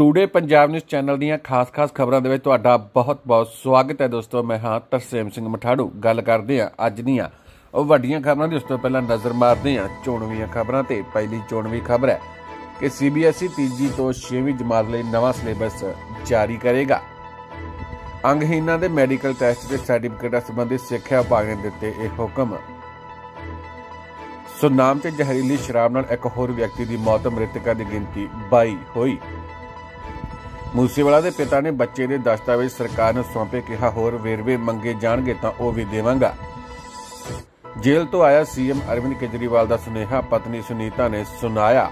today Punjab news channel ਦੀਆਂ ਖਾਸ-ਖਾਸ ਖਬਰਾਂ ਦੇ ਵਿੱਚ ਤੁਹਾਡਾ ਬਹੁਤ-ਬਹੁਤ ਸਵਾਗਤ ਹੈ ਦੋਸਤੋ ਮੈਂ ਹਾਂ ਤਰਸੇਮ ਸਿੰਘ ਮਠਾੜੂ ਗੱਲ ਕਰਦੇ ਆ ਅੱਜ ਦੀਆਂ ਉਹ ਵੱਡੀਆਂ ਖਬਰਾਂ ਦੀ ਉਸ ਤੋਂ ਪਹਿਲਾਂ ਨਜ਼ਰ ਮਾਰਦੇ ਆ ਚੋਣਵੀਆਂ ਖਬਰਾਂ ਤੇ ਪਹਿਲੀ ਚੋਣਵੀ ਖਬਰ ਹੈ ਕਿ ਸੀਬੀਐਸਈ e ਤੀਜੀ ਤੋਂ 6ਵੀਂ ਜਮਾਤ ਲਈ ਨਵਾਂ ਸਿਲੇਬਸ ਜਾਰੀ ਕਰੇਗਾ ਅੰਗਹੀਨਾਂ ਦੇ ਮੈਡੀਕਲ ਟੈਸਟ ਦੇ ਸਰਟੀਫਿਕੇਟਾਂ ਸੰਬੰਧੀ ਸਿੱਖਿਆ ਵਿਭਾਗ ਨੇ ਦਿੱਤੇ ਇਹ ਹੁਕਮ ਸੁਨਾਮ ਤੇ ਜ਼ਹਿਰੀਲੀ ਸ਼ਰਾਬ ਨਾਲ ਇੱਕ ਹੋਰ ਵਿਅਕਤੀ ਦੀ ਮੌਤ ਮ੍ਰਿਤਕਾਂ ਦੀ ਗਿਣਤੀ 22 ਹੋਈ ਮੂਸੇਵਾਲਾ ਦੇ ਪਿਤਾ ਨੇ ਬੱਚੇ ਦੇ ਦਸਤਾਵੇਜ਼ ਸਰਕਾਰ ਨੂੰ ਸੌਂਪੇ ਕਿਹਾ ਹੋਰ ਵੇਰਵੇ ਮੰਗੇ ਜਾਣਗੇ ਤਾਂ ਉਹ ਵੀ ਦੇਵਾਂਗਾ ਜੇਲ੍ਹ ਤੋਂ ਆਇਆ ਸੀਐਮ ਅਰਵਿੰਦ ਕੇਜਰੀਵਾਲ ਦਾ ਸੁਨੇਹਾ ਪਤਨੀ ਸੁਨੀਤਾ ਨੇ ਸੁਣਾਇਆ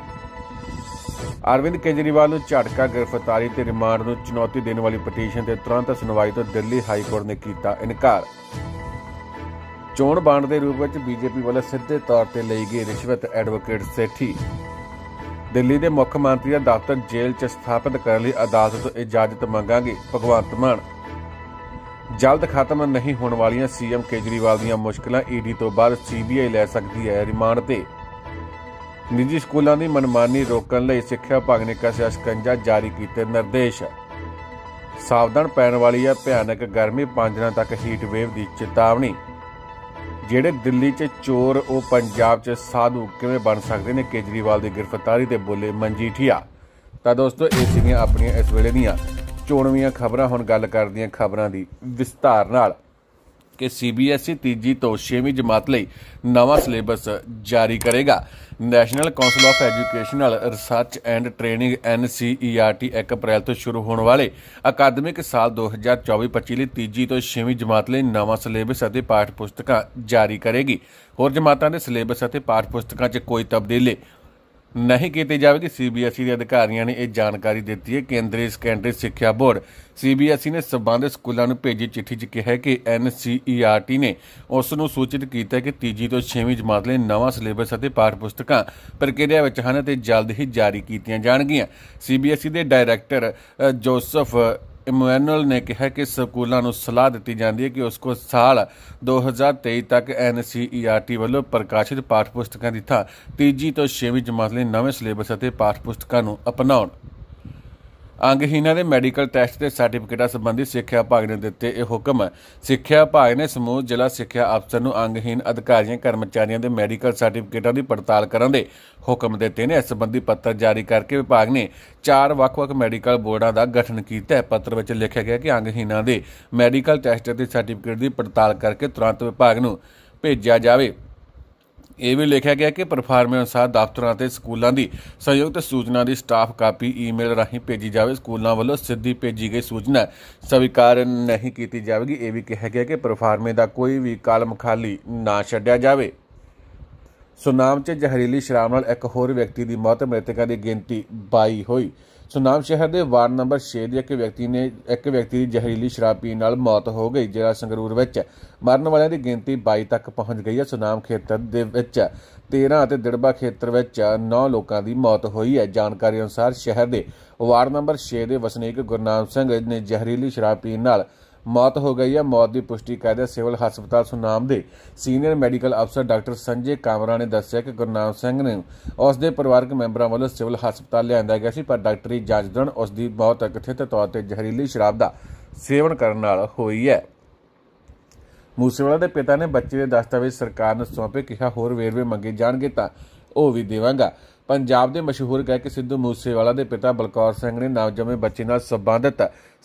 ਅਰਵਿੰਦ ਕੇਜਰੀਵਾਲ ਨੂੰ ਝਟਕਾ ਗ੍ਰਿਫਤਾਰੀ ਤੇ ਰਿਮਾਂਡ ਨੂੰ ਚੁਣੌਤੀ ਦੇਣ ਵਾਲੀ ਪਟੀਸ਼ਨ ਤੇ ਤੁਰੰਤ ਸੁਣਵਾਈ ਤੋਂ ਦਿੱਲੀ ਹਾਈ ਕੋਰਟ ਨੇ ਕੀਤਾ ਇਨਕਾਰ ਚੋਣ ਬਾਂਡ ਦੇ ਰੂਪ ਵਿੱਚ ਬੀਜੇਪੀ ਵੱਲੋਂ ਸਿੱਧੇ ਤੌਰ ਤੇ ਲਈ ਗਈ ਰਿਸ਼ਵਤ ਐਡਵੋਕੇਟ ਸੇਠੀ ਦਿੱਲੀ ਦੇ ਮੁੱਖ ਮੰਤਰੀ ਦਾ ਦਫ਼ਤਰ ਜੇਲ੍ਹ 'ਚ ਸਥਾਪਿਤ ਕਰਨ ਲਈ ਅਦਾਲਤ ਤੋਂ ਇਜਾਜ਼ਤ ਮੰਗਾਂਗੇ ਭਗਵੰਤ ਮਾਨ ਜਲਦ ਖਤਮ ਨਹੀਂ ਹੋਣ ਵਾਲੀਆਂ ਸੀਐਮ ਕੇਜਰੀਵਾਲ ਦੀਆਂ ਮੁਸ਼ਕਲਾਂ ਈਡੀ ਤੋਂ ਬਾਅਦ ਸੀਬੀਆਈ ਲੈ ਸਕਦੀ ਹੈ ਰਿਮਾਂਡ ਤੇ ਨਿੱਜੀ ਸਕੂਲਾਂ ਦੀ ਮਨਮਾਨੀ ਰੋਕਣ ਲਈ ਸਿੱਖਿਆ ਵਿਭਾਗ ਨੇ ਕਸਿਆ ਸ਼ਿਕੰਜਾ ਜਾਰੀ ਕੀਤੇ ਨਿਰਦੇਸ਼ ਸਾਵਧਾਨ ਪੈਣ ਵਾਲੀ ਹੈ ਭਿਆਨਕ ਗਰਮੀ 5 ਦਿਨਾਂ ਤੱਕ ਹੀਟ ਵੇਵ ਦੀ ਚੇਤਾਵਨੀ ਜਿਹੜੇ ਦਿੱਲੀ 'ਚ ਚੋਰ ਉਹ ਪੰਜਾਬ 'ਚ ਸਾਧੂ ਕਿਵੇਂ ਬਣ ਸਕਦੇ ਨੇ ਕੇਜਰੀਵਾਲ ਦੀ ਗ੍ਰਿਫਤਾਰੀ ਤੇ ਬੋਲੇ ਮਨਜੀਠੀਆ ਤਾਂ ਦੋਸਤੋ ਇਹ ਸੀਗੀਆਂ ਆਪਣੀਆਂ ਇਸ ਵੇਲੇ ਦੀਆਂ ਚੋਣਵੀਆਂ ਖਬਰਾਂ ਹੁਣ ਗੱਲ ਕਰਦੀਆਂ ਖਬਰਾਂ ਦੀ ਵਿਸਤਾਰ ਨਾਲ ਕਿ ਸੀਬੀਐਸਈ e ਤੀਜੀ ਤੋਂ 6ਵੀਂ ਜਮਾਤ ਲਈ ਨਵਾਂ ਸਿਲੇਬਸ ਜਾਰੀ ਕਰੇਗਾ national council of educational research and training NCERT 1 ਅਪ੍ਰੈਲ ਤੋਂ ਸ਼ੁਰੂ ਹੋਣ ਵਾਲੇ ਅਕਾਦਮਿਕ ਸਾਲ 2024-25 ਲਈ ਤੀਜੀ ਤੋਂ 6ਵੀਂ ਜਮਾਤ ਲਈ ਨਵਾਂ ਸਿਲੇਬਸ ਅਤੇ ਪਾਠ ਪੁਸਤਕਾਂ ਜਾਰੀ ਕਰੇਗੀ ਹੋਰ ਜਮਾਤਾਂ ਦੇ ਸਿਲੇਬਸ ਅਤੇ ਪਾਠ ਪੁਸਤਕਾਂ 'ਚ ਕੋਈ ਤਬਦੀਲੀ ਨਹੀਂ ਕੀਤੀ ਜਾਵੇਗੀ ਸੀਬੀਐਸਈ ਦੇ ਅਧਿਕਾਰੀਆਂ ਨੇ ਇਹ ਜਾਣਕਾਰੀ ਦਿੱਤੀ ਹੈ ਕੇਂਦਰੀ ਸਕੈਂਡਰੀ ਸਿੱਖਿਆ ਬੋਰਡ ਸੀਬੀਐਸਈ ਨੇ ਸਬੰਧਤ ਸਕੂਲਾਂ ਨੂੰ ਭੇਜੀ ਚਿੱਠੀ 'ਚ ਕਿਹਾ ਹੈ ਕਿ ਐਨਸੀਈਆਰਟੀ ਨੇ ਉਸ ਨੂੰ ਸੂਚਿਤ ਕੀਤਾ ਹੈ ਕਿ ਤੀਜੀ ਤੋਂ 6ਵੀਂ ਜਮਾਤ ਲਈ ਨਵਾਂ ਸਿਲੇਬਸ ਅਤੇ ਪਾਠ ਪੁਸਤਕਾਂ ਪ੍ਰਕਿਰਿਆ ਵਿੱਚ ਹਨ ਅਤੇ ਜਲਦ ਹੀ ਜਾਰੀ ਕੀਤੀਆਂ ਜਾਣਗੀਆਂ ਸੀਬੀਐਸਈ ਦੇ ਡਾਇਰੈਕਟਰ ਜੋਸਫ ਇਮੋਨਲ ਨੇ ਕਿਹਾ ਕਿ ਸਕੂਲਾਂ ਨੂੰ ਸਲਾਹ ਦਿੱਤੀ ਜਾਂਦੀ ਹੈ ਕਿ ਉਸ ਕੋ ਸਾਲ 2023 ਤੱਕ ਐਨਸੀਈਆਰਟੀ ਵੱਲੋਂ ਪ੍ਰਕਾਸ਼ਿਤ ਪਾਠ ਪੁਸਤਕਾਂ ਦੀ ਥਾਂ ਤੀਜੀ ਤੋਂ 6ਵੀਂ ਜਮਾਤ ਲਈ ਨਵੇਂ ਸਿਲੇਬਸ ਅਤੇ ਪਾਠ ਪੁਸਤਕਾਂ ਨੂੰ ਅਪਣਾਉਣ ਅੰਗਹੀਨਾਂ ਦੇ ਮੈਡੀਕਲ ਟੈਸਟ ਤੇ ਸਰਟੀਫਿਕੇਟਾਂ ਸੰਬੰਧੀ ਸਿੱਖਿਆ ਵਿਭਾਗ ਨੇ ਦਿੱਤੇ ਇਹ ਹੁਕਮ ਸਿੱਖਿਆ ਵਿਭਾਗ ਨੇ ਸਮੂਹ ਜ਼ਿਲ੍ਹਾ ਸਿੱਖਿਆ ਅਫਸਰ ਨੂੰ ਅੰਗਹੀਨ ਅਧਿਕਾਰੀਆਂ ਕਰਮਚਾਰੀਆਂ ਦੇ ਮੈਡੀਕਲ ਸਰਟੀਫਿਕੇਟਾਂ ਦੀ ਪੜਤਾਲ ਕਰਨ ਦੇ ਹੁਕਮ ਦਿੱਤੇ ਨੇ ਇਸ ਸੰਬੰਧੀ ਪੱਤਰ ਜਾਰੀ ਕਰਕੇ ਵਿਭਾਗ ਨੇ ਚਾਰ ਵੱਖ-ਵੱਖ ਮੈਡੀਕਲ ਬੋਰਡਾਂ ਦਾ ਗਠਨ ਕੀਤਾ ਹੈ ਪੱਤਰ ਵਿੱਚ ਲਿਖਿਆ ਗਿਆ ਕਿ ਅੰਗਹੀਨਾਂ ਦੇ ਮੈਡੀਕਲ ਟੈਸਟ ਅਤੇ ਸਰਟੀਫਿਕੇਟ ਦੀ ਪੜਤਾਲ ਕਰਕੇ ਤੁਰੰਤ ਵਿਭਾਗ ਨੂੰ ਭੇਜਿਆ ਜਾਵੇ ਇਹ ਵੀ ਲਿਖਿਆ ਗਿਆ ਕਿ ਪਰਫਾਰਮੈਂਸ ਅਨੁਸਾਰ ਦਫ਼ਤਰਾਂ ਤੇ ਸਕੂਲਾਂ ਦੀ ਤੇ ਸੂਚਨਾ ਦੀ ਸਟਾਫ ਕਾਪੀ ਈਮੇਲ ਰਾਹੀਂ ਭੇਜੀ ਜਾਵੇ ਸਕੂਲਾਂ ਵੱਲੋਂ ਸਿੱਧੀ ਭੇਜੀ ਗਈ ਸੂਚਨਾ ਸਵੀਕਾਰ ਨਹੀਂ ਕੀਤੀ ਜਾਵੇਗੀ ਇਹ ਵੀ ਕਿਹਾ ਗਿਆ ਕਿ ਪਰਫਾਰਮੇ ਦਾ ਕੋਈ ਵੀ ਕਾਲਮ ਖਾਲੀ ਨਾ ਛੱਡਿਆ ਜਾਵੇ ਸੁਨਾਮ 'ਚ ਜ਼ਹਿਰੀਲੀ ਸ਼ਰਾਬ ਨਾਲ ਇੱਕ ਹੋਰ ਵਿਅਕਤੀ ਦੀ ਮੌਤ ਮ੍ਰਿਤਕਾਂ ਦੀ ਗਿਣਤੀ 22 ਹੋਈ ਸੁਨਾਮ ਸ਼ਹਿਰ ਦੇ ਵਾਰਡ ਨੰਬਰ 6 ਦੇ ਇੱਕ ਵਿਅਕਤੀ ਨੇ ਇੱਕ ਵਿਅਕਤੀ ਦੀ ਜ਼ਹਿਰੀਲੀ ਸ਼ਰਾਬ ਪੀਣ ਨਾਲ ਮੌਤ ਹੋ ਗਈ ਜਿਹੜਾ ਸੰਗਰੂਰ ਵਿੱਚ ਮਰਨ ਵਾਲਿਆਂ ਦੀ ਗਿਣਤੀ 22 ਤੱਕ ਪਹੁੰਚ ਗਈ ਹੈ ਸੁਨਾਮ ਖੇਤਰ ਦੇ ਵਿੱਚ 13 ਅਤੇ ਦਿੜਬਾ ਖੇਤਰ ਵਿੱਚ 9 ਲੋਕਾਂ ਦੀ ਮੌਤ ਹੋਈ ਹੈ ਜਾਣਕਾਰੀ ਅਨੁਸਾਰ ਸ਼ਹਿਰ ਦੇ ਵਾਰਡ ਨੰਬਰ 6 ਦੇ ਵਸਨੀਕ ਗੁਰਨਾਮ ਸਿੰਘ ਨੇ ਜ਼ਹਿਰੀਲੀ ਸ਼ਰਾਬ ਪੀਣ ਨਾਲ ਮੌਤ ਹੋ ਗਈ ਹੈ ਮੌਤ ਦੀ ਪੁਸ਼ਟੀ ਕਰਦੇ ਸਿਵਲ ਹਸਪਤਾਲ ਸੁਨਾਮ ਦੇ ਸੀਨੀਅਰ ਮੈਡੀਕਲ ਅਫਸਰ ਡਾਕਟਰ ਸੰਜੇ ਕਾਮਰਾ ਨੇ ਦੱਸਿਆ ਕਿ ਗੁਰਨਾਮ ਸਿੰਘ ਨੂੰ ਉਸ ਦੇ ਪਰਿਵਾਰਕ ਮੈਂਬਰਾਂ ਵੱਲੋਂ ਸਿਵਲ ਹਸਪਤਾਲ ਲਿਆਂਦਾ ਗਿਆ ਸੀ ਪਰ ਡਾਕਟਰੀ ਜਾਂਚ ਦੌਰਾਨ ਉਸ ਦੀ ਮੌਤ ਅਕਥਿਤ ਤੌਰ ਤੇ ਜ਼ਹਿਰੀਲੀ ਸ਼ਰਾਬ ਦਾ ਸੇਵਨ ਕਰਨ ਨਾਲ ਹੋਈ ਹੈ ਮੂਸੇਵਾਲਾ ਦੇ ਪਿਤਾ ਨੇ ਬੱਚੇ ਦੇ ਦਸਤਾਵੇਜ਼ ਸਰਕਾਰ ਨੂੰ ਸੌਂਪੇ ਕਿਹਾ ਹੋਰ ਵੇਰਵੇ ਮੰਗੇ ਜਾਣਗੇ ਤਾਂ ਉਹ ਵੀ ਦੇਵਾਂਗਾ ਪੰਜਾਬ ਦੇ ਮਸ਼ਹੂਰ ਗਾਇਕ ਸਿੱਧੂ ਮੂਸੇਵਾਲਾ ਦੇ ਪਿਤਾ ਬਲਕੌਰ ਸਿੰਘ ਨੇ ਨਵਜੰਮੇ ਬੱਚੇ ਨਾਲ ਸੰਬੰਧਿਤ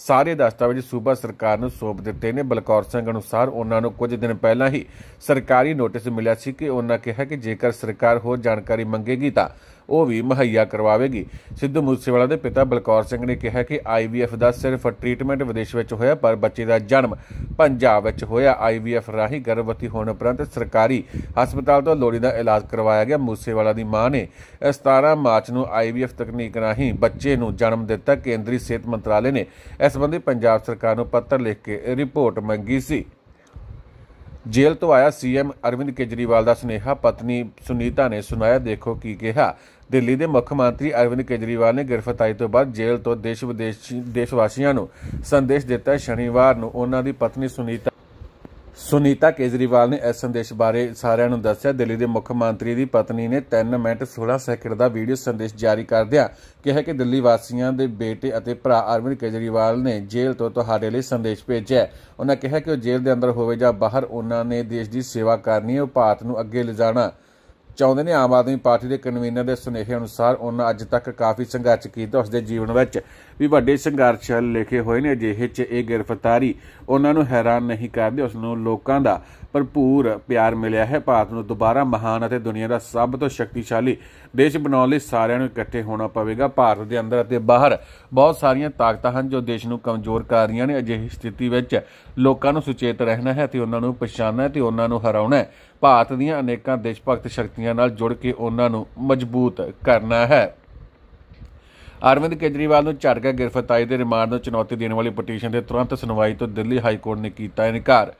ਸਾਰੇ ਦਸਤਾਵੇਜ਼ ਸੂਬਾ ਸਰਕਾਰ ਨੂੰ ਸੌਂਪ ਦਿੱਤੇ ਨੇ ਬਲਕੌਰ ਸਿੰਘ ਅਨੁਸਾਰ ਉਹਨਾਂ ਨੂੰ ਕੁਝ ਦਿਨ ਪਹਿਲਾਂ ਹੀ ਸਰਕਾਰੀ ਨੋਟਿਸ ਮਿਲਿਆ ਸੀ ਕਿ ਉਹਨਾਂ ਕਿਹਾ ਕਿ ਜੇਕਰ ਸਰਕਾਰ ਹੋਰ ਜਾਣਕਾਰੀ ਮੰਗੇਗੀ ਤਾਂ ਉਹ ਵੀ ਮਹਈਆ ਕਰਵਾਵੇਗੀ ਸਿੱਧੂ ਮੂਸੇਵਾਲਾ ਦੇ ਪਿਤਾ ਬਲਕੌਰ ਸਿੰਘ ਨੇ ਕਿਹਾ ਕਿ ਆਈਵੀਐਫ ਦਾ ਸਿਰਫ ਟ੍ਰੀਟਮੈਂਟ ਵਿਦੇਸ਼ ਵਿੱਚ ਹੋਇਆ ਪਰ ਬੱਚੇ ਦਾ ਜਨਮ ਪੰਜਾਬ ਵਿੱਚ ਹੋਇਆ ਆਈਵੀਐਫ ਰਾਹੀਂ ਗਰਭਵਤੀ ਹੋਣ ਉਪਰੰਤ ਸਰਕਾਰੀ ਹਸਪਤਾਲ ਤੋਂ ਲੋੜੀ ਦਾ ਇਲਾਜ ਕਰਵਾਇਆ ਗਿਆ ਮੂਸੇਵਾਲਾ ਦੀ ਮਾਂ ਨੇ 17 ਮਾਰਚ ਨੂੰ ਆਈਵੀਐਫ ਤਕਨੀਕ ਰਾਹੀਂ ਬੱਚੇ ਨੂੰ ਜਨਮ ਦਿੱਤਾ ਕੇਂਦਰੀ ਸਿਹਤ ਮੰਤਰਾਲੇ ਨੇ ਇਸ ਸੰਬੰਧੀ ਪੰਜਾਬ ਸਰਕਾਰ ਨੂੰ ਪੱਤਰ ਲਿਖ ਕੇ ਰਿਪੋਰਟ ਮੰਗੀ ਸੀ ਜੇਲ੍ਹ ਤੋਂ ਆਇਆ ਸੀਐਮ ਅਰਵਿੰਦ ਕੇਜਰੀਵਾਲ ਦਾ ਸੁਨੇਹਾ ਪਤਨੀ ਸੁਨੀਤਾ ਨੇ ਸੁਣਾਇਆ ਦੇਖੋ ਕੀ ਕਿਹਾ ਦਿੱਲੀ ਦੇ ਮੁੱਖ ਮੰਤਰੀ ਅਰਵਿੰਦ ਕੇਜਰੀਵਾਲ ਨੇ ਗ੍ਰਿਫਤਾਰੀ ਤੋਂ ਬਾਅਦ ਜੇਲ੍ਹ ਤੋਂ ਦੇਸ਼ ਵਿਦੇਸ਼ ਦੇਸ਼ਵਾਸੀਆਂ ਨੂੰ ਸੰਦੇਸ਼ ਦਿੱਤਾ ਸ਼ਨੀਵਾਰ ਨੂੰ ਉਹਨਾਂ ਦੀ ਪਤਨੀ ਸੁਨੀਤਾ ਸੁਨੀਤਾ ਕੇਜਰੀਵਾਲ ਨੇ ਇਸ ਸੰਦੇਸ਼ ਬਾਰੇ ਸਾਰਿਆਂ ਨੂੰ ਦੱਸਿਆ ਦਿੱਲੀ ਦੇ ਮੁੱਖ ਮੰਤਰੀ ਦੀ ਪਤਨੀ ਨੇ 3 ਮਿੰਟ 16 ਸੈਕਿੰਡ ਦਾ ਵੀਡੀਓ ਸੰਦੇਸ਼ ਜਾਰੀ ਕਰਦਿਆਂ ਕਿਹਾ ਕਿ ਦਿੱਲੀ ਵਾਸੀਆਂ ਦੇ ਬੇਟੇ ਅਤੇ ਭਰਾ ਅਰਵਿੰਦ ਕੇਜਰੀਵਾਲ ਨੇ ਜੇਲ੍ਹ ਤੋਂ ਤੁਹਾਡੇ ਲਈ ਸੰਦੇਸ਼ ਭੇਜਿਆ ਉਹਨਾਂ ਕਿਹਾ ਕਿ ਉਹ ਜੇਲ੍ਹ ਦੇ ਅੰਦਰ ਹੋਵੇ ਜਾਂ ਬਾਹਰ ਉਹਨਾਂ ਨੇ ਦੇਸ਼ ਦੀ ਸੇਵਾ ਕਰਨੀ ਹੈ ਉਹ ਭਾਰਤ ਨੂੰ ਅੱਗੇ ਲਿਜਾਣਾ ਚਾਹੁੰਦੇ ਨੇ ਆਮ ਆਦਮੀ ਪਾਰਟੀ ਦੇ ਕਨਵੀਨਰ ਦੇ ਸੁਨੇਹੇ ਅਨੁਸਾਰ ਉਹਨਾਂ ਅੱਜ ਤੱਕ ਕਾਫੀ ਸੰਘਰਸ਼ ਕੀਤਾ ਉਸ ਦੇ ਜੀਵਨ ਵਿੱਚ ਵੀ ਵੱਡੇ ਸੰਘਰਸ਼ ਲਿਖੇ ਹੋਏ ਨੇ ਅਜਿਹੇ 'ਚ ਇਹ ਗ੍ਰਿਫਤਾਰੀ ਉਹਨਾਂ ਨੂੰ ਹੈਰਾਨ ਨਹੀਂ ਕਰਦੀ ਉਸ ਨੂੰ ਲੋਕਾਂ ਦਾ ਭਰਪੂਰ ਪਿਆਰ ਮਿਲਿਆ ਹੈ ਭਾਰਤ ਨੂੰ ਦੁਬਾਰਾ ਮਹਾਨ ਅਤੇ ਦੁਨੀਆ ਦਾ ਸਭ ਤੋਂ ਸ਼ਕਤੀਸ਼ਾਲੀ ਦੇਸ਼ ਬਣਾਉਣ ਲਈ ਸਾਰਿਆਂ ਨੂੰ ਇਕੱਠੇ ਹੋਣਾ ਪਵੇਗਾ ਭਾਰਤ ਦੇ ਅੰਦਰ ਅਤੇ ਬਾਹਰ ਬਹੁਤ ਸਾਰੀਆਂ ਤਾਕਤਾਂ ਹਨ ਜੋ ਦੇਸ਼ ਨੂੰ ਕਮਜ਼ੋਰ ਕਰ ਰਹੀਆਂ ਨੇ ਅਜਿਹੀ ਸਥਿਤੀ ਵਿੱਚ ਲੋਕਾਂ ਨੂੰ ਸੁਚੇਤ ਰਹਿਣਾ ਹੈ ਤੇ ਉਹਨਾਂ ਨੂੰ ਪਛਾਣਨਾ ਹੈ ਤੇ ਉਹਨਾਂ ਨੂੰ ਹਰਾਉਣਾ ਹੈ ਭਾਰਤ ਦੀਆਂ ਅਨੇਕਾਂ ਦੇਸ਼ ਭਗਤ ਸ਼ਕਤੀਆਂ ਨਾਲ ਜੁੜ ਕੇ ਉਹਨਾਂ ਨੂੰ ਮਜ਼ਬੂਤ ਕਰਨਾ ਹੈ ਅਰਵਿੰਦ ਕੇਜਰੀਵਾਲ ਨੂੰ ਝਟਕਾ ਗ੍ਰਿਫਤਾਰੀ ਦੇ ਰਿਮਾਂਡ ਨੂੰ ਚੁਣੌਤੀ ਦੇਣ ਵਾਲੀ ਪਟੀਸ਼ਨ ਦੇ ਤੁਰੰਤ ਸੁਣਵਾਈ ਤੋਂ ਦਿੱਲੀ ਹਾਈ ਕੋਰਟ ਨੇ ਕੀਤਾ ਇਨਕਾਰ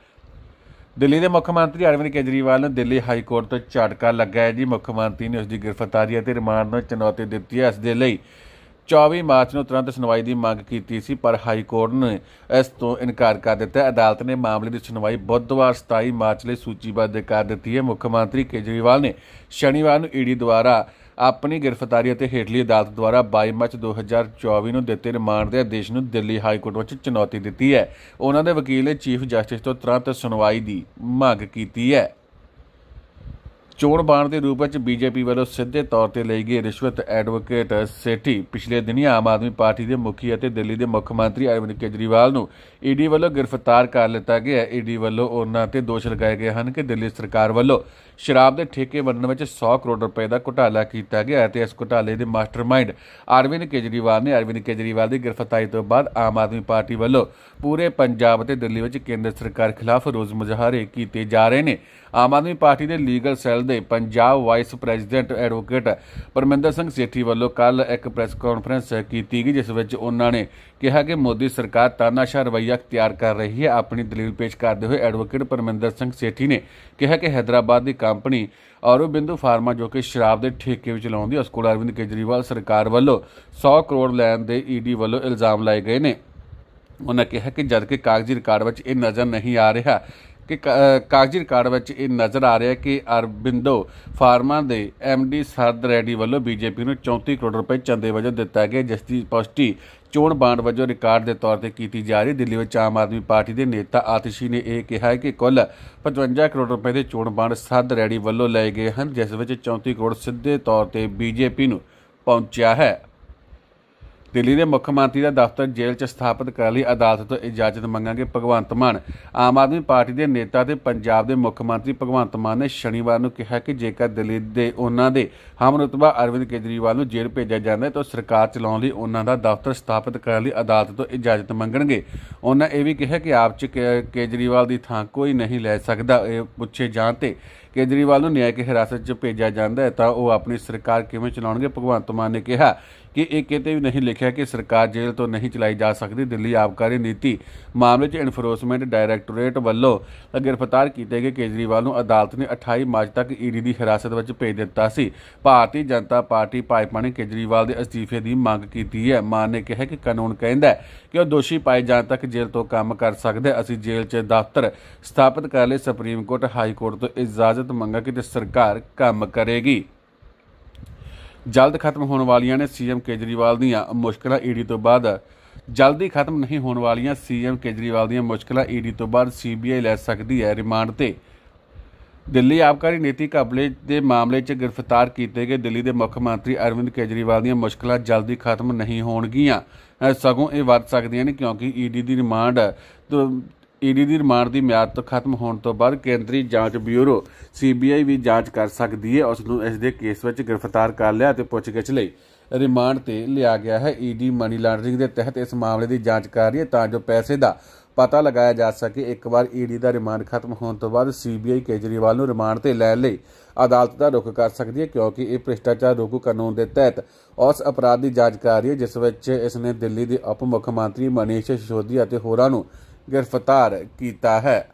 ਦਿੱਲੀ ਦੇ ਮੁੱਖ ਮੰਤਰੀ ਅਰਵਿੰਦ ਕੇਜਰੀਵਾਲ ਨੂੰ ਦਿੱਲੀ ਹਾਈ ਕੋਰਟ ਤੋਂ ਝਟਕਾ ਲੱਗਾ ਹੈ ਜੀ ਮੁੱਖ ਮੰਤਰੀ ਨੇ ਉਸ ਦੀ ਗ੍ਰਿਫਤਾਰੀ ਅਤੇ ਰਿਮਾਂਡ ਨੂੰ ਚੁਣੌਤੀ ਦਿੱਤੀ ਹੈ ਇਸ ਦੇ ਲਈ 24 ਮਾਰਚ ਨੂੰ ਤੁਰੰਤ ਸੁਣਵਾਈ ਦੀ ਮੰਗ ਕੀਤੀ ਸੀ ਪਰ ਹਾਈ ਕੋਰਟ ਨੇ ਇਸ ਤੋਂ ਇਨਕਾਰ ਕਰ ਦਿੱਤਾ ਅਦਾਲਤ ਨੇ ਮਾਮਲੇ ਦੀ ਸੁਣਵਾਈ ਬੁੱਧਵਾਰ 27 ਮਾਰਚ ਲਈ ਸੂਚੀਬੱਧ ਕਰ ਦਿੱਤੀ ਹੈ ਮੁੱਖ ਮੰਤਰੀ ਕੇਜਰੀਵਾਲ ਨੇ ਸ਼ਨੀਵਾਰ ਨੂੰ ਈਡੀ ਦੁਆਰਾ ਆਪਣੀ ਗ੍ਰਿਫਤਾਰੀ ਅਤੇ ਹੇਠਲੀ ਅਦਾਲਤ ਦੁਆਰਾ 22 ਮਾਰਚ 2024 ਨੂੰ ਦਿੱਤੇ ਰਿਮਾਂਡ ਦੇ ਆਦੇਸ਼ ਨੂੰ ਦਿੱਲੀ ਹਾਈ ਕੋਰਟ ਵਿੱਚ ਚੁਣੌਤੀ ਦਿੱਤੀ ਹੈ ਉਹਨਾਂ ਦੇ ਵਕੀਲ ਨੇ ਚੀਫ ਜਸਟਿਸ ਤੋਂ ਤੁਰੰਤ ਸੁਣਵਾਈ ਦੀ ਮੰਗ ਕੀਤੀ ਹੈ ਚੋਣ ਬਾਣ ਦੇ ਰੂਪ ਵਿੱਚ ਬੀਜੇਪੀ ਵੱਲੋਂ ਸਿੱਧੇ ਤੌਰ ਤੇ ਲਈ ਗਈ ਰਿਸ਼ਵਤ ਐਡਵੋਕੇਟ ਸੇਠੀ ਪਿਛਲੇ ਦਿਨੀ ਆਮ ਆਦਮੀ ਪਾਰਟੀ ਦੇ ਮੁਖੀ ਅਤੇ ਦਿੱਲੀ ਦੇ ਮੁੱਖ ਮੰਤਰੀ ਅਰਵਿੰਦ ਕੇਜਰੀਵਾਲ ਨੂੰ ਈਡੀ ਵੱਲੋਂ ਗ੍ਰਿਫਤਾਰ ਕਰ ਲਿੱਤਾ ਗਿਆ ਹੈ ਈਡੀ ਵੱਲੋਂ ਉਹਨਾਂ ਤੇ ਦੋਸ਼ ਲਗਾਏ ਗਏ ਹਨ ਕਿ ਦਿੱਲੀ ਸਰਕਾਰ ਵੱਲੋਂ ਸ਼ਰਾਬ ਦੇ ਠੇਕੇ ਵੰਡਣ ਵਿੱਚ 100 ਕਰੋੜ ਰੁਪਏ ਦਾ ਘੁਟਾਲਾ ਕੀਤਾ ਗਿਆ ਅਤੇ ਇਸ ਘੁਟਾਲੇ ਦੇ ਮਾਸਟਰਮਾਈਂਡ ਅਰਵਿੰਦ ਕੇਜਰੀਵਾਲ ਨੇ ਅਰਵਿੰਦ ਕੇਜਰੀਵਾਲ ਦੀ ਗ੍ਰਿਫਤਾਰੀ ਤੋਂ ਬਾਅਦ ਆਮ ਆਦਮੀ ਪਾਰਟੀ ਵੱਲੋਂ ਪੂਰੇ ਪੰਜਾਬ ਤੇ ਦਿੱਲੀ ਵਿੱਚ ਕੇਂਦਰ ਸਰਕਾਰ ਖਿਲਾਫ ਰੋਜ਼ ਮੁਜ਼ਾਹਰੇ ਕੀਤੇ ਜਾ ਰਹੇ ਨੇ ਆਮ ਆਦਮੀ ਪਾਰਟੀ ਦੇ ਲੀਗਲ ਸੈੱਲ ਦੇ Punjab vice president advocate Parminder Singh Sethi ਵੱਲੋਂ ਕੱਲ ਇੱਕ ਪ੍ਰੈਸ ਕਾਨਫਰੰਸ ਕੀਤੀ ਗਈ ਜਿਸ ਵਿੱਚ ਉਹਨਾਂ ਨੇ ਕਿਹਾ ਕਿ ਮੋਦੀ ਸਰਕਾਰ ਤਾਨਾਸ਼ਾਹ ਰਵਈਆ ਤਿਆਰ ਕਰ ਰਹੀ ਹੈ ਆਪਣੀ ਦਲੀਲ ਪੇਸ਼ ਕਰਦੇ ਹੋਏ ਐਡਵੋਕੇਟ ਪਰਮਿੰਦਰ ਸਿੰਘ ਸੇਠੀ ਨੇ ਕਿਹਾ ਕਿ ਹైదరాబాద్ ਦੀ ਕੰਪਨੀ ਔਰੋਬਿੰਦੂ ਫਾਰਮਾ ਜੋ ਕਿ ਸ਼ਰਾਬ ਦੇ ਠੇਕੇ ਵਿੱਚ ਲਾਉਂਦੀ ਹੈ ਉਸ ਕੋਲ ਅਰਵਿੰਦ ਕੇਜਰੀਵਾਲ ਸਰਕਾਰ ਵੱਲੋਂ 100 ਕਰੋੜ ਲੈਣ ਦੇ ਈਡੀ ਵੱਲੋਂ ਇਲਜ਼ਾਮ ਲਾਏ ਗਏ ਨੇ ਉਹਨਾਂ ਕਿਹਾ ਕਿ ਜਦ ਕਿ ਕਾਗਜ਼ੀ ਰਿਕਾਰਡ ਵਿੱਚ ਇਹ ਨਜ਼ਰ ਨਹੀਂ ਆ ਰਿਹਾ ਕਿ ਕਾਗਜ਼ੀ ਰਿਕਾਰਡ ਵਿੱਚ ਇਹ ਨਜ਼ਰ ਆ ਰਿਹਾ ਕਿ ਅਰਬਿੰਦੋ ਫਾਰਮਾ ਦੇ ਐਮਡੀ ਸਰਦ ਰੈਡੀ ਵੱਲੋਂ ਬੀਜੇਪੀ ਨੂੰ 34 ਕਰੋੜ ਰੁਪਏ ਚੰਦੇ ਵਜੋਂ ਦਿੱਤਾ ਗਿਆ ਜਿਸ ਦੀ ਪੁਸ਼ਟੀ ਚੋਣ ਬਾਂਡ ਵਜੋਂ ਰਿਕਾਰਡ ਦੇ ਤੌਰ ਤੇ ਕੀਤੀ ਜਾ ਰਹੀ ਦਿੱਲੀ ਵਿੱਚ ਆਮ ਆਦਮੀ ਪਾਰਟੀ ਦੇ ਨੇਤਾ ਆਤਿਸ਼ੀ ਨੇ ਇਹ ਕਿਹਾ ਹੈ ਕਿ ਕੁੱਲ 55 ਕਰੋੜ ਰੁਪਏ ਦੇ ਚੋਣ ਬਾਂਡ ਸੱਦ ਰੈਡੀ ਵੱਲੋਂ ਲਏ ਗਏ ਹਨ ਜਿਸ ਵਿੱਚ 34 ਕਰੋੜ ਸਿੱਧੇ ਤੌਰ ਤੇ ਬੀਜੇਪੀ ਨੂੰ ਪਹੁੰਚਿਆ ਹੈ ਦਿੱਲੀ ਦੇ ਮੁੱਖ ਮੰਤਰੀ ਦਾ ਦਫ਼ਤਰ ਜੇਲ੍ਹ 'ਚ ਸਥਾਪਿਤ ਕਰਨ ਲਈ ਅਦਾਲਤ ਤੋਂ ਇਜਾਜ਼ਤ ਮੰਗਾਂਗੇ ਭਗਵੰਤ ਮਾਨ ਆਮ ਆਦਮੀ ਪਾਰਟੀ ਦੇ ਨੇਤਾ ਤੇ ਪੰਜਾਬ ਦੇ ਮੁੱਖ ਮੰਤਰੀ ਭਗਵੰਤ ਮਾਨ ਨੇ ਸ਼ਨੀਵਾਰ ਨੂੰ ਕਿਹਾ ਕਿ ਜੇਕਰ ਦਿੱਲੀ ਦੇ ਉਹਨਾਂ ਦੇ ਹਮਰਤਬਾ ਅਰਵਿੰਦ ਕੇਜਰੀਵਾਲ ਨੂੰ ਜੇਲ੍ਹ ਭੇਜਿਆ ਜਾਂਦਾ ਹੈ ਤਾਂ ਸਰਕਾਰ ਚਲਾਉਣ ਲਈ ਉਹਨਾਂ ਦਾ ਦਫ਼ਤਰ ਸਥਾਪਿਤ ਕਰਨ ਲਈ ਅਦਾਲਤ ਤੋਂ ਇਜਾਜ਼ਤ ਮੰਗਣਗੇ ਉਹਨਾਂ ਇਹ ਵੀ ਕਿਹਾ ਕਿ ਆਪ 'ਚ ਕੇਜਰੀਵਾਲ ਦੀ ਥਾਂ ਕੋਈ ਨਹੀਂ ਲੈ ਸਕਦਾ ਇਹ ਪੁੱਛੇ ਜਾਂ ਤੇ ਕੇਜਰੀਵਾਲ ਨੂੰ ਨਿਆਇਕ ਹਿਰਾਸਤ 'ਚ ਭੇਜਿਆ ਜਾਂਦਾ ਹੈ ਤਾਂ ਉਹ ਆਪਣੀ ਸਰਕਾਰ ਕਿਵੇਂ ਚਲਾਉਣਗੇ ਭਗਵੰਤ ਮਾਨ ਨੇ ਕਿਹਾ ਕਿ ਇਹ ਕਿਤੇ ਵੀ ਨਹੀਂ ਲਿਖਿਆ ਕਿ ਸਰਕਾਰ ਜੇਲ੍ਹ ਤੋਂ ਨਹੀਂ ਚਲਾਈ ਜਾ ਸਕਦੀ ਦਿੱਲੀ ਆਪਕਾਰੀ ਨੀਤੀ ਮਾਮਲੇ 'ਚ ਐਨਫੋਰਸਮੈਂਟ ਡਾਇਰੈਕਟੋਰੇਟ ਵੱਲੋਂ ਗ੍ਰਿਫਤਾਰ ਕੀਤੇ ਗਏ ਕੇਜਰੀਵਾਲ ਨੂੰ ਅਦਾਲਤ ਨੇ 28 ਮਾਰਚ ਤੱਕ ਈਡੀ ਦੀ ਹਿਰਾਸਤ ਵਿੱਚ ਭੇਜ ਦਿੱਤਾ ਸੀ ਭਾਰਤੀ ਜਨਤਾ ਪਾਰਟੀ ਭਾਜਪਾ ਨੇ ਕੇਜਰੀਵਾਲ ਦੇ ਅਸਤੀਫੇ ਦੀ ਮੰਗ ਕੀਤੀ ਹੈ ਮਾਨ ਨੇ ਕਿਹਾ ਕਿ ਕਾਨੂੰਨ ਕਹਿੰਦਾ ਹੈ ਕਿ ਉਹ ਦੋਸ਼ੀ ਪਾਏ ਜਾਣ ਤੱਕ ਜੇਲ੍ਹ ਤੋਂ ਕੰਮ ਕਰ ਸਕਦੇ ਅਸੀਂ ਜੇਲ੍ਹ 'ਚ ਦਫ਼ਤਰ ਸਥਾਪਿਤ ਕਰ ਲਈ ਸੁਪਰੀਮ ਕੋਰਟ ਹਾਈ ਕੋਰਟ ਤੋਂ ਇਜਾਜ਼ਤ ਮਦਦ ਮੰਗਾਂਗੇ ਤੇ ਸਰਕਾਰ ਕੰਮ ਕਰੇਗੀ ਜਲਦ ਖਤਮ ਹੋਣ ਵਾਲੀਆਂ ਨੇ ਸੀਐਮ ਕੇਜਰੀਵਾਲ ਦੀਆਂ ਮੁਸ਼ਕਲਾਂ ਈਡੀ ਤੋਂ ਬਾਅਦ ਜਲਦੀ ਖਤਮ ਨਹੀਂ ਹੋਣ ਵਾਲੀਆਂ ਸੀਐਮ ਕੇਜਰੀਵਾਲ ਦੀਆਂ ਮੁਸ਼ਕਲਾਂ ਈਡੀ ਤੋਂ ਬਾਅਦ ਸੀਬੀਆਈ ਲੈ ਸਕਦੀ ਹੈ ਰਿਮਾਂਡ ਤੇ ਦਿੱਲੀ ਆਪਕਾਰੀ ਨੀਤੀ ਕਬਲੇ ਦੇ ਮਾਮਲੇ 'ਚ ਗ੍ਰਿਫਤਾਰ ਕੀਤੇ ਗਏ ਦਿੱਲੀ ਦੇ ਮੁੱਖ ਮੰਤਰੀ ਅਰਵਿੰਦ ਕੇਜਰੀਵਾਲ ਦੀਆਂ ਮੁਸ਼ਕਲਾਂ ਜਲਦੀ ਖਤਮ ਨਹੀਂ ਹੋਣਗੀਆਂ ਸਗੋਂ ਇਹ ਵੱਧ ਸਕਦੀਆਂ ਨੇ ਕਿਉਂਕਿ ਈਡੀ ਦੀ ਰਿਮਾਂਡ ਈਡੀ ਦੀ ਰਿਮਾਂਡ ਦੀ ਮਿਆਦ ਤੋਂ ਖਤਮ ਹੋਣ ਤੋਂ ਬਾਅਦ ਕੇਂਦਰੀ ਜਾਂਚ ਬਿਊਰੋ ਸੀਬੀਆਈ ਵੀ ਜਾਂਚ ਕਰ ਸਕਦੀ ਹੈ ਉਸ ਨੂੰ ਇਸ ਦੇ ਕੇਸ ਵਿੱਚ ਗ੍ਰਿਫਤਾਰ ਕਰ ਲਿਆ ਤੇ ਪੁੱਛਗਿੱਛ ਲਈ ਰਿਮਾਂਡ ਤੇ ਲਿਆ ਗਿਆ ਹੈ ਈਡੀ ਮਨੀ ਲਾਂਡਰਿੰਗ ਦੇ ਤਹਿਤ ਇਸ ਮਾਮਲੇ ਦੀ ਜਾਂਚ ਕਰ ਰਹੀ ਹੈ ਤਾਂ ਜੋ ਪੈਸੇ ਦਾ ਪਤਾ ਲਗਾਇਆ ਜਾ ਸਕੇ ਇੱਕ ਵਾਰ ਈਡੀ ਦਾ ਰਿਮਾਂਡ ਖਤਮ ਹੋਣ ਤੋਂ ਬਾਅਦ ਸੀਬੀਆਈ ਕੇਜਰੀਵਾਲ ਨੂੰ ਰਿਮਾਂਡ ਤੇ ਲੈ ਲਈ ਅਦਾਲਤ ਦਾ ਰੁਖ ਕਰ ਸਕਦੀ ਹੈ ਕਿਉਂਕਿ ਇਹ ਭ੍ਰਿਸ਼ਟਾਚਾਰ ਰੋਕੂ ਕਾਨੂੰਨ ਦੇ ਤਹਿਤ ਉਸ ਅਪਰਾਧ ਦੀ ਜਾਂਚ ਕਰ ਰਹੀ ਹੈ ਜਿਸ ਵਿੱਚ ਇਸ ਨੇ ਦਿੱਲੀ ਦੇ ਉਪ ਮੁੱਖ ਮੰਤਰੀ ਮਨੀਸ਼ ਸਿਸੋਦੀਆ ਅਤੇ ਹੋਰਾਂ ਨੂੰ ਗ੍ਰਿਫਤਾਰ ਕੀਤਾ ਹੈ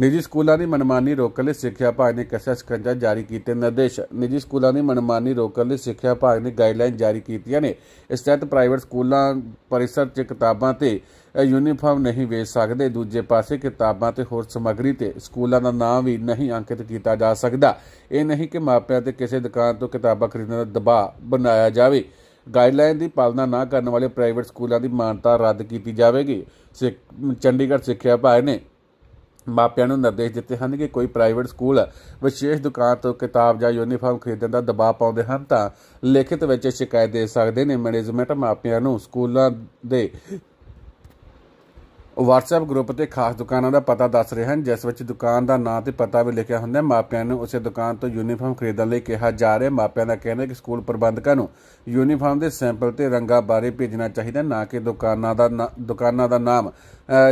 ਨਿੱਜੀ ਸਕੂਲਾਂ ਦੀ ਮਨਮਾਨੀ ਰੋਕਣ ਲਈ ਸਿੱਖਿਆ ਵਿਭਾਗ ਨੇ ਕਸਾ ਸਕੰਜਾ ਜਾਰੀ ਕੀਤੇ ਨਿਰਦੇਸ਼ ਨਿੱਜੀ ਸਕੂਲਾਂ ਦੀ ਮਨਮਾਨੀ ਰੋਕਣ ਲਈ ਸਿੱਖਿਆ ਵਿਭਾਗ ਨੇ ਗਾਈਡਲਾਈਨ ਜਾਰੀ ਕੀਤੀਆਂ ਨੇ ਇਸ ਤਹਿਤ ਪ੍ਰਾਈਵੇਟ ਸਕੂਲਾਂ ਪਰਿਸਰ 'ਚ ਕਿਤਾਬਾਂ ਤੇ ਯੂਨੀਫਾਰਮ ਨਹੀਂ ਵੇਚ ਸਕਦੇ ਦੂਜੇ ਪਾਸੇ ਕਿਤਾਬਾਂ ਤੇ ਹੋਰ ਸਮੱਗਰੀ ਤੇ ਸਕੂਲਾਂ ਦਾ ਨਾਮ ਵੀ ਨਹੀਂ ਅੰਕਿਤ ਕੀਤਾ ਜਾ ਸਕਦਾ ਇਹ ਨਹੀਂ ਕਿ ਮਾਪਿਆਂ ਤੇ ਕਿਸੇ ਦੁਕਾਨ ਤੋਂ ਕਿਤਾਬਾਂ ਖਰੀਦਣ ਦਾ ਦਬਾਅ ਬਣਾਇਆ ਜਾਵੇ ਗਾਈਡਲਾਈਨ ਦੀ ਪਾਲਣਾ ਨਾ ਕਰਨ ਵਾਲੇ ਪ੍ਰਾਈਵੇਟ ਸਕੂਲਾਂ ਦੀ ਮਾਨਤਾ ਰੱਦ ਕੀਤੀ ਜਾਵੇਗੀ ਚੰਡੀਗੜ੍ਹ ਸਿੱਖਿਆ ਵਿਭਾਗ ਨੇ ਮਾਪਿਆਂ ਨੂੰ ਨਿਰਦੇਸ਼ ਦਿੱਤੇ ਹਨ ਕਿ ਕੋਈ ਪ੍ਰਾਈਵੇਟ ਸਕੂਲ ਵਿਸ਼ੇਸ਼ ਦੁਕਾਨ ਤੋਂ ਕਿਤਾਬ ਜਾਂ ਯੂਨੀਫਾਰਮ ਖਰੀਦਣ ਦਾ ਦਬਾਅ ਪਾਉਂਦੇ ਹਨ ਤਾਂ ਲਿਖਤ ਵਿੱਚ ਸ਼ਿਕਾਇਤ ਦੇ ਸਕਦੇ ਨੇ ਮੈਨੇਜਮੈਂਟ ਮਾਪਿਆਂ ਨੂੰ ਸਕੂਲਾਂ ਦੇ ਉਹ WhatsApp ਗਰੁੱਪ ਤੇ ਖਾਸ ਦੁਕਾਨਾਂ ਦਾ ਪਤਾ ਦੱਸ ਰਹੇ ਹਨ ਜਿਸ ਵਿੱਚ ਦੁਕਾਨ ਦਾ ਨਾਂ ਤੇ ਪਤਾ ਵੀ ਲਿਖਿਆ ਹੁੰਦਾ ਹੈ ਮਾਪਿਆਂ ਨੂੰ ਉਸੇ ਦੁਕਾਨ ਤੋਂ ਯੂਨੀਫਾਰਮ ਖਰੀਦਣ ਲਈ ਕਿਹਾ ਜਾ ਰਿਹਾ ਮਾਪਿਆਂ ਦਾ ਕਹਿਣਾ ਹੈ ਕਿ ਸਕੂਲ ਪ੍ਰਬੰਧਕਾਂ ਨੂੰ ਯੂਨੀਫਾਰਮ ਦੇ ਸੈਂਪਲ ਤੇ ਰੰਗਾਂ ਬਾਰੇ ਭੇਜਣਾ ਚਾਹੀਦਾ ਨਾ ਕਿ ਦੁਕਾਨਾਂ ਦਾ ਦੁਕਾਨਾਂ ਦਾ ਨਾਮ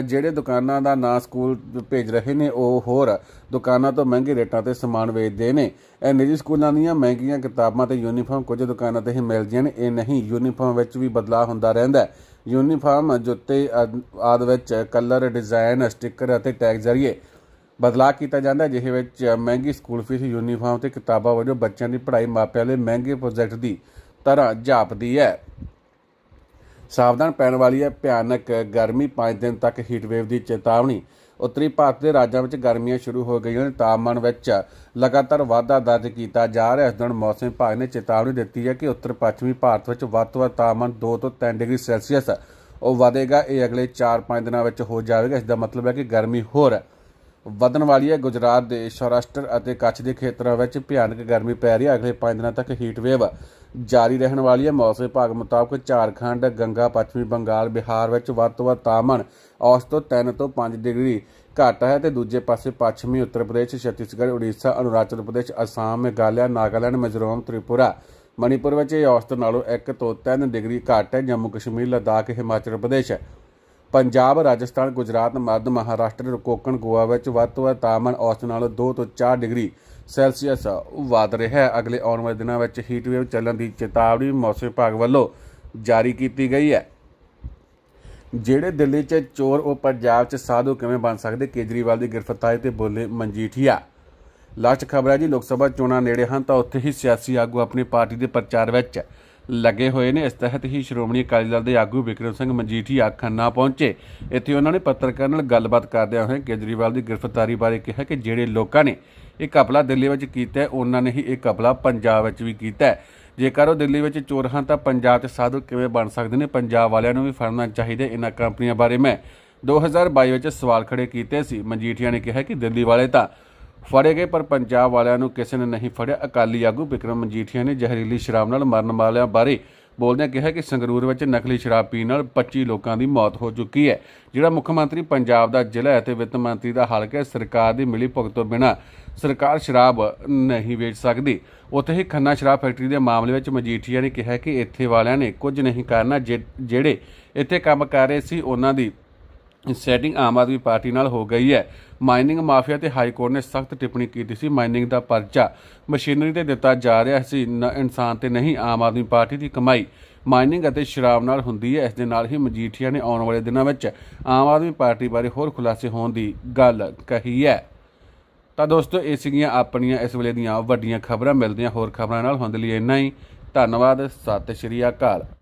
ਜਿਹੜੇ ਦੁਕਾਨਾਂ ਦਾ ਨਾਂ ਸਕੂਲ ਭੇਜ ਰਹੇ ਨੇ ਉਹ ਹੋਰ ਦੁਕਾਨਾਂ ਤੋਂ ਮਹਿੰਗੇ ਰੇਟਾਂ ਤੇ ਸਮਾਨ ਵੇਚਦੇ ਨੇ ਇਹ ਨਿੱਜੀ ਸਕੂਲਾਂ ਦੀਆਂ ਮਹਿੰਗੀਆਂ ਕਿਤਾਬਾਂ ਤੇ ਯੂਨੀਫਾਰਮ ਕੁਝ ਦੁਕਾਨਾਂ ਤੇ ਹੀ ਮਿਲਦੀਆਂ ਨੇ ਇਹ ਨਹੀਂ ਯੂਨੀਫਾਰਮ ਵਿੱਚ ਵੀ ਬਦਲਾਅ ਹੁੰਦਾ ਰਹਿੰਦਾ ਹੈ ਯੂਨੀਫਾਰਮ ਜੁੱਤੇ ਆਦ ਵਿੱਚ ਕਲਰ ਡਿਜ਼ਾਈਨ ਸਟicker ਅਤੇ ਟੈਗ ਜ਼ਰੀਏ ਬਦਲਾ ਕੀਤਾ ਜਾਂਦਾ ਜਿਹੇ ਵਿੱਚ ਮਹਿੰਗੀ ਸਕੂਲ ਫੀਸ ਯੂਨੀਫਾਰਮ ਤੇ ਕਿਤਾਬਾਂ ਵਜੋਂ ਬੱਚਿਆਂ ਦੀ ਪੜ੍ਹਾਈ ਮਾਪਿਆਂ ਦੇ ਮਹਿੰਗੇ ਪ੍ਰੋਜੈਕਟ ਦੀ ਤਰ੍ਹਾਂ ਜਾਪਦੀ ਹੈ ਸਾਵਧਾਨ ਪੈਣ ਵਾਲੀ ਹੈ ਭਿਆਨਕ ਗਰਮੀ 5 ਦਿਨ ਤੱਕ ਹੀਟ ਵੇਵ ਦੀ ਚੇਤਾਵਨੀ ਉੱਤਰੀ ਭਾਰਤ ਦੇ ਰਾਜਾਂ ਵਿੱਚ ਗਰਮੀਆਂ ਸ਼ੁਰੂ ਹੋ ਗਈਆਂ ਨੇ ਤਾਪਮਾਨ ਵਿੱਚ ਲਗਾਤਾਰ ਵਾਧਾ ਦਰਜ ਕੀਤਾ ਜਾ ਰਿਹਾ ਹੈ ਇਸ ਦਿਨ ਮੌਸਮ ਵਿਭਾਗ ਨੇ ਚੇਤਾਵਨੀ ਦਿੱਤੀ ਹੈ ਕਿ ਉੱਤਰ ਪੱਛਮੀ ਭਾਰਤ ਵਿੱਚ ਵੱਧ ਤੋਂ ਵੱਧ ਤਾਪਮਾਨ 2 ਤੋਂ 3 ਡਿਗਰੀ ਸੈਲਸੀਅਸ ਉਹ ਵਧੇਗਾ ਇਹ ਅਗਲੇ 4-5 ਦਿਨਾਂ ਵਿੱਚ ਹੋ ਜਾਵੇਗਾ ਇਸ ਦਾ ਮਤਲਬ ਹੈ ਕਿ ਗਰਮੀ ਹੋਰ ਵਧਣ ਵਾਲੀ ਹੈ ਗੁਜਰਾਤ ਦੇ ਸ਼ੌਰਸ਼ਟਰ ਅਤੇ ਕੱਛ ਦੇ ਖੇਤਰਾਂ ਵਿੱਚ ਭਿਆਨਕ ਗਰਮੀ ਪੈ ਰਹੀ ਹੈ ਅਗਲੇ 5 ਦਿਨਾਂ ਤੱਕ ਹੀਟ ਵੇਵ ਜਾਰੀ ਰਹਿਣ ਵਾਲੀ ਹੈ ਮੌਸਮ ਵਿਭਾਗ ਮੁਤਾਬਕ ਝਾਰਖੰਡ ਗੰਗਾ ਪੱਛਮੀ ਬੰਗਾਲ ਬਿਹਾਰ ਵਿੱਚ ਵੱਧ ਤੋਂ ਵੱਧ ਤਾਪਮਾਨ ਔਸਤ ਤੋਂ 3 ਤੋਂ 5 ਡਿਗਰੀ ਘੱਟ ਹੈ ਤੇ ਦੂਜੇ ਪਾਸੇ ਪੱਛਮੀ ਉੱਤਰ ਪ੍ਰਦੇਸ਼ ਛੱਤੀਸਗੜ੍ਹ ਉੜੀਸਾ ਅਰੁਣਾਚਲ ਪ੍ਰਦੇਸ਼ ਅਸਾਮ ਮੇਘਾਲਿਆ ਨਾਗਾਲੈਂਡ ਮਿਜ਼ੋਰਮ ਤ੍ਰਿਪੁਰਾ ਮਣੀਪੁਰ ਵਿੱਚ ਇਹ ਔਸਤ ਨਾਲੋਂ 1 ਤੋਂ 3 ਡਿਗਰੀ ਘੱਟ ਹੈ ਜੰਮੂ ਕਸ਼ਮੀਰ ਲਦਾਖ ਹਿਮਾਚਲ ਪ੍ਰਦੇਸ਼ ਪੰਜਾਬ ਰਾਜਸਥਾਨ ਗੁਜਰਾਤ ਮੱਧ ਮਹਾਰਾਸ਼ਟਰ ਕੋਕਣ ਗੋਆ ਵਿੱਚ ਵੱਧ ਤੋਂ ਵੱਧ ਤਾਪਮਾਨ ਔਸਤ ਨਾਲੋਂ 2 ਤੋਂ 4 ਡਿਗਰੀ ਸੈਲਸੀਅਸ ਉਹ ਵਧ ਰਿਹਾ ਹੈ ਅਗਲੇ ਆਉਣ ਵਾਲੇ ਦਿਨਾਂ ਵਿੱਚ ਹੀਟ ਵੇਵ ਚੱਲਣ ਦੀ ਚੇਤਾਵਨੀ ਮੌਸਮ ਵਿਭਾਗ ਵੱਲੋਂ ਜਾਰੀ ਕੀਤੀ ਗਈ ਹੈ ਜਿਹੜੇ ਦਿੱਲੀ 'ਚ ਚੋਰ ਉਹ ਪੰਜਾਬ 'ਚ ਸਾਧੂ ਕਿਵੇਂ ਬਣ ਸਕਦੇ ਕੇਜਰੀਵਾਲ ਦੀ ਗ੍ਰਿਫਤਾਰੀ ਤੇ ਬੋਲੇ ਮਨਜੀਠੀਆ ਲਾਸਟ ਖਬਰ ਹੈ ਜੀ ਲੋਕ ਸਭਾ ਚੋਣਾਂ ਨੇੜੇ ਹਨ ਤਾਂ ਉੱਥੇ ਹੀ ਸਿਆਸੀ ਆਗੂ ਆਪਣੀ ਪਾਰਟੀ ਦੇ ਪ੍ਰਚਾਰ ਵਿੱਚ ਲੱਗੇ ਹੋਏ ਨੇ ਇਸ ਤਹਿਤ ਹੀ ਸ਼੍ਰੋਮਣੀ ਅਕਾਲੀ ਦਲ ਦੇ ਆਗੂ ਵਿਕਰਮ ਸਿੰਘ ਮਨਜੀਠੀ ਆਖੰਨਾ ਪਹੁੰਚੇ ਇੱਥੇ ਉਹਨਾਂ ਨੇ ਪੱਤਰਕਾਰ ਨਾਲ ਗੱਲਬਾਤ ਕਰਦਿਆਂ ਹੋਏ ਕੇਜਰੀਵਾਲ ਦੀ ਗ੍ਰਿਫਤਾਰੀ ਬਾਰੇ ਕਿਹਾ ਕਿ ਜਿਹੜੇ ਲੋਕਾਂ ਨੇ ਇਹ ਕਪਲਾ ਦਿੱਲੀ ਵਿੱਚ ਕੀਤਾ ਉਹਨਾਂ ਨੇ ਹੀ ਇਹ ਕਪਲਾ ਪੰਜਾਬ ਵਿੱਚ ਵੀ ਕੀਤਾ ਜੇਕਰ ਉਹ ਦਿੱਲੀ ਵਿੱਚ ਚੋਰ ਹਨ ਤਾਂ ਪੰਜਾਬ 'ਚ ਸਾਧੂ ਕਿਵੇਂ ਬਣ ਸਕਦੇ ਨੇ ਪੰਜਾਬ ਵਾਲਿਆਂ ਨੂੰ ਵੀ ਫੜਨਾ ਚਾਹੀਦਾ ਇਹਨਾਂ ਕੰਪਨੀਆਂ ਬਾਰੇ ਮੈਂ 2022 ਵਿੱਚ ਸਵਾਲ ਖੜੇ ਕੀਤੇ ਸੀ ਮਨਜੀਠੀਆ ਨੇ ਕਿਹਾ ਕਿ ਦਿੱਲੀ ਵਾਲੇ ਤਾਂ ਫੜੇ ਗਏ ਪਰ ਪੰਜਾਬ ਵਾਲਿਆਂ ਨੂੰ ਕਿਸੇ ਨੇ ਨਹੀਂ ਫੜਿਆ ਅਕਾਲੀ ਆਗੂ ਵਿਕਰਮ ਮਜੀਠੀਆ ਨੇ ਜ਼ਹਿਰੀਲੀ ਸ਼ਰਾਬ ਨਾਲ ਮਰਨ ਵਾਲਿਆਂ ਬਾਰੇ ਬੋਲਦਿਆਂ ਕਿਹਾ ਕਿ ਸੰਗਰੂਰ ਵਿੱਚ ਨਕਲੀ ਸ਼ਰਾਬ ਪੀਣ ਨਾਲ 25 ਲੋਕਾਂ ਦੀ ਮੌਤ ਹੋ ਚੁੱਕੀ ਹੈ ਜਿਹੜਾ ਮੁੱਖ ਮੰਤਰੀ ਪੰਜਾਬ ਦਾ ਜ਼ਿਲ੍ਹਾ ਅਤੇ ਵਿੱਤ ਮੰਤਰੀ ਦਾ ਹਲਕਾ ਸਰਕਾਰ ਦੀ ਮਿਲੀ ਭੁਗਤ ਤੋਂ ਬਿਨਾ ਸਰਕਾਰ ਸ਼ਰਾਬ ਨਹੀਂ ਵੇਚ ਸਕਦੀ ਉੱਥੇ ਹੀ ਖੰਨਾ ਸ਼ਰਾਬ ਫੈਕਟਰੀ ਦੇ ਮਾਮਲੇ ਵਿੱਚ ਮਜੀਠੀਆ ਨੇ ਕਿਹਾ ਕਿ ਇੱਥੇ ਵਾਲਿਆਂ ਨੇ ਕੁਝ ਨਹੀਂ ਕਰਨਾ ਜਿਹੜੇ ਇੱਥੇ ਕੰਮ ਕਰ ਰਹੇ ਸੀ ਉਹਨਾਂ ਦੀ ਸੈਟਿੰਗ ਆਮ ਆਦਮੀ ਪਾਰਟੀ ਨਾਲ ਹੋ ਗਈ ਹੈ ਮਾਈਨਿੰਗ ਮਾਫੀਆ ਤੇ ਹਾਈ ਕੋਰਟ ਨੇ ਸਖਤ ਟਿੱਪਣੀ ਕੀਤੀ ਸੀ ਮਾਈਨਿੰਗ ਦਾ ਪਰਚਾ ਮਸ਼ੀਨਰੀ ਤੇ ਦਿੱਤਾ ਜਾ ਰਿਹਾ ਸੀ ਇਨਸਾਨ ਤੇ ਨਹੀਂ ਆਮ ਆਦਮੀ ਪਾਰਟੀ ਦੀ ਕਮਾਈ ਮਾਈਨਿੰਗ ਅਤੇ ਸ਼ਰਾਬ ਨਾਲ ਹੁੰਦੀ ਹੈ ਇਸ ਦੇ ਨਾਲ ਹੀ ਮਜੀਠੀਆ ਨੇ ਆਉਣ ਵਾਲੇ ਦਿਨਾਂ ਵਿੱਚ ਆਮ ਆਦਮੀ ਪਾਰਟੀ ਬਾਰੇ ਹੋਰ ਖੁਲਾਸੇ ਹੋਣ ਦੀ ਗੱਲ ਕਹੀ ਹੈ ਤਾਂ ਦੋਸਤੋ ਇਹ ਸੀਗੀਆਂ ਆਪਣੀਆਂ ਇਸ ਵੇਲੇ ਦੀਆਂ ਵੱਡੀਆਂ ਖਬਰਾਂ ਮਿਲਦੀਆਂ ਹੋਰ ਖਬਰਾਂ ਨਾਲ ਹੁੰਦੇ ਲਈ ਇੰਨਾ ਹੀ ਧੰਨਵਾਦ ਸਤਿ ਸ਼੍ਰੀ ਅਕਾਲ